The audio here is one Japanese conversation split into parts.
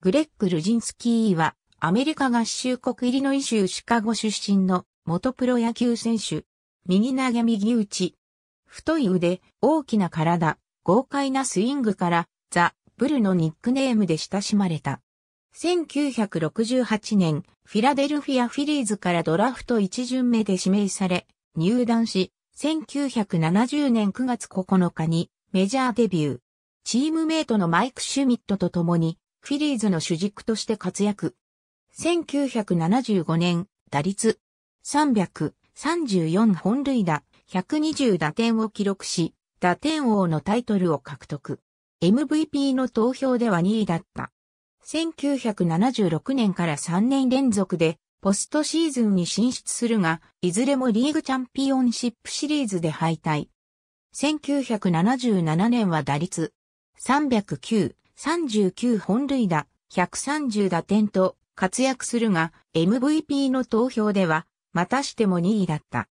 グレッグ・ルジンスキーは、アメリカ合衆国イリノイ州シカゴ出身の元プロ野球選手。右投げ右打ち。太い腕、大きな体、豪快なスイングから、ザ・ブルのニックネームで親しまれた。1968年、フィラデルフィア・フィリーズからドラフト1巡目で指名され、入団し、1970年9月9日にメジャーデビュー。チームメイトのマイク・シュミットと共にフィリーズの主軸として活躍。1975年、打率334本塁打、120打点を記録し、打点王のタイトルを獲得。MVP の投票では2位だった。1976年から3年連続でポストシーズンに進出するが、いずれもリーグチャンピオンシップシリーズで敗退。1977年は打率309、39本塁打、130打点と活躍するが、MVP の投票では、またしても2位だった。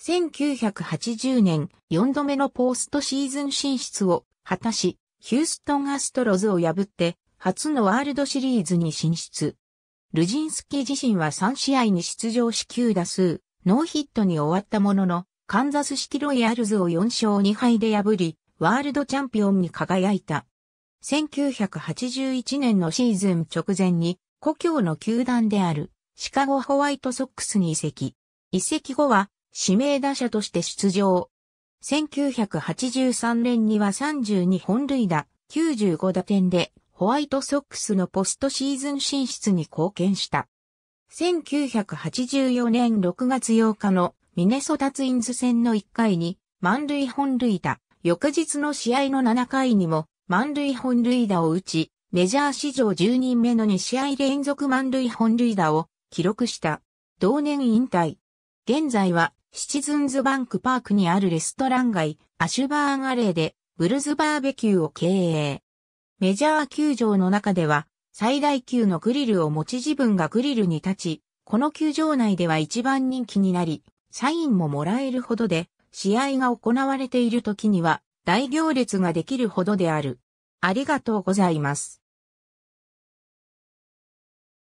1980年、4度目のポストシーズン進出を果たし、ヒューストンアストロズを破って、初のワールドシリーズに進出。ルジンスキー自身は3試合に出場し9打数、ノーヒットに終わったものの、カンザスシティロイヤルズを4勝2敗で破り、ワールドチャンピオンに輝いた。1981年のシーズン直前に、故郷の球団であるシカゴホワイトソックスに移籍。移籍後は指名打者として出場。1983年には32本塁打、95打点でホワイトソックスのポストシーズン進出に貢献した。1984年6月8日のミネソタツインズ戦の1回に満塁本塁打、翌日の試合の7回にも満塁本塁打を打ち、メジャー史上10人目の2試合連続満塁本塁打を記録した。同年引退。現在は、シチズンズバンクパークにあるレストラン街、アシュバーンアレーで、ブルズバーベキューを経営。メジャー球場の中では、最大級のグリルを持ち自分がグリルに立ち、この球場内では一番人気になり、サインももらえるほどで、試合が行われている時には、大行列ができるほどである。ありがとうございます。